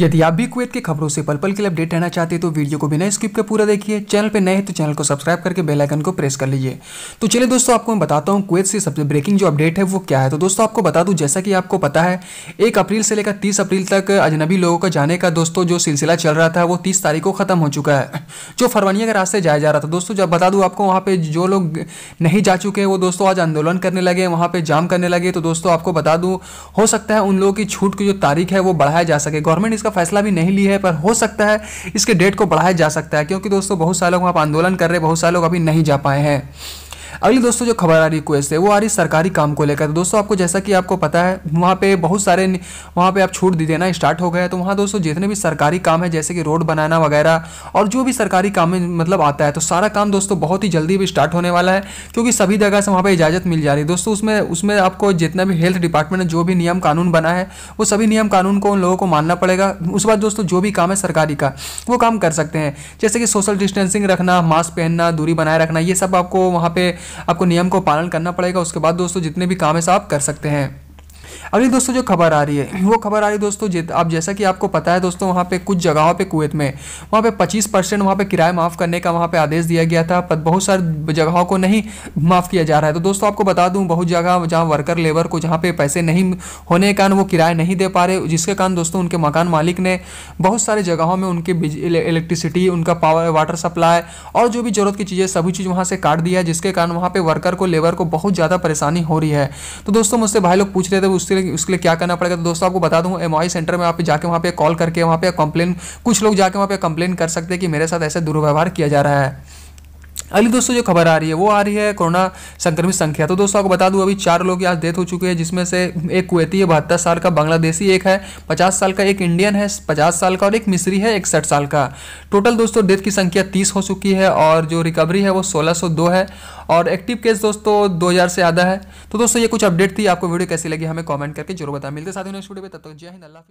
यदि आप भी कुवैत की खबरों से पल पल के लिए अपडेट रहना चाहते हैं तो वीडियो को बिना स्किप के पूरा देखिए चैनल पर नए हैं तो चैनल को सब्सक्राइब करके बेल आइकन को प्रेस कर लीजिए तो चलिए दोस्तों आपको मैं बताता हूँ कुवैत से सबसे ब्रेकिंग जो अपडेट है वो क्या है तो दोस्तों आपको बता दूँ जैसा कि आपको पता है एक अप्रैल से लेकर तीस अप्रैल तक अजनबी लोगों का जाने का दोस्तों जो सिलसिला चल रहा था वो तीस तारीख को खत्म हो चुका है जो फरवानिया के रास्ते जाया जा रहा था दोस्तों जब बता दूँ आपको वहाँ पर जो लोग नहीं जा चुके हैं वो दोस्तों आज आंदोलन करने लगे वहाँ पे जाम करने लगे तो दोस्तों आपको बता दूँ हो सकता है उन लोगों की छूट की जो तारीख है वो बढ़ाया जा सके गवर्नमेंट इसका का फैसला भी नहीं लिया है पर हो सकता है इसके डेट को बढ़ाया जा सकता है क्योंकि दोस्तों बहुत सारे लोग आप आंदोलन कर रहे हैं बहुत सारे लोग अभी नहीं जा पाए हैं अगली दोस्तों जो खबर आ रही रिक्वेस्ट है वो आ रही सरकारी काम को लेकर तो दोस्तों आपको जैसा कि आपको पता है वहाँ पे बहुत सारे वहाँ पे आप छूट दी देना स्टार्ट हो गया है तो वहाँ दोस्तों जितने भी सरकारी काम है जैसे कि रोड बनाना वगैरह और जो भी सरकारी काम में मतलब आता है तो सारा काम दोस्तों बहुत ही जल्दी भी स्टार्ट होने वाला है क्योंकि सभी जगह से वहाँ पर इजाज़त मिल जा रही है दोस्तों उसमें उसमें आपको जितना भी हेल्थ डिपार्टमेंट ने जो भी नियम कानून बना है वो सभी नियम कानून को उन लोगों को मानना पड़ेगा उस बाद दोस्तों जो भी काम है सरकारी का वो काम कर सकते हैं जैसे कि सोशल डिस्टेंसिंग रखना मास्क पहनना दूरी बनाए रखना ये सब आपको वहाँ पे आपको नियम को पालन करना पड़ेगा उसके बाद दोस्तों जितने भी काम है आप कर सकते हैं अगली दोस्तों जो खबर आ रही है वो खबर आ रही है दोस्तों अब जैसा कि आपको पता है दोस्तों वहाँ पे कुछ जगहों पे कुवैत में वहाँ पे 25 परसेंट वहाँ पे किराया माफ़ करने का वहाँ पे आदेश दिया गया था पर बहुत सारी जगहों को नहीं माफ़ किया जा रहा है तो दोस्तों आपको बता दूँ बहुत जगह जहाँ वर्कर लेबर को जहाँ पे पैसे नहीं होने के कारण वो किराया नहीं दे पा रहे जिसके कारण दोस्तों उनके मकान मालिक ने बहुत सारे जगहों में उनके इलेक्ट्रिसिटी उनका पावर वाटर सप्लाई और जो भी ज़रूरत की चीज़ें सभी चीज़ वहाँ से काट दिया जिसके कारण वहाँ पर वर्कर को लेबर को बहुत ज़्यादा परेशानी हो रही है तो दोस्तों मुझसे भाई लोग पूछ रहे थे उसके लिए उसके लिए क्या करना पड़ेगा तो दोस्तों आपको बता दूँ एम सेंटर में आप जाके वहाँ पे कॉल करके वहाँ पर कंप्लेन कुछ लोग जाके वहाँ पर कंप्लेन कर सकते हैं कि मेरे साथ ऐसे दुर्व्यवहार किया जा रहा है अगली दोस्तों जो खबर आ रही है वो आ रही है कोरोना संक्रमित संख्या तो दोस्तों आपको बता दूं अभी चार लोग आज डेथ हो चुकी है जिसमें से एक कुवैती है बहत्तर साल का बांग्लादेशी एक है पचास साल का एक इंडियन है पचास साल का और एक मिस्री है इकसठ साल का टोटल दोस्तों डेथ की संख्या तीस हो चुकी है और जो रिकवरी है वो सोलह है और एक्टिव केस दोस्तों दो से आधा है तो दोस्तों ये कुछ अपडेट थी आपको वीडियो कैसी लगी हमें कॉमेंट करके जरूर बताया मिलते साथ ही नेक्स्ट में तब तक जय हिंद अल्लाह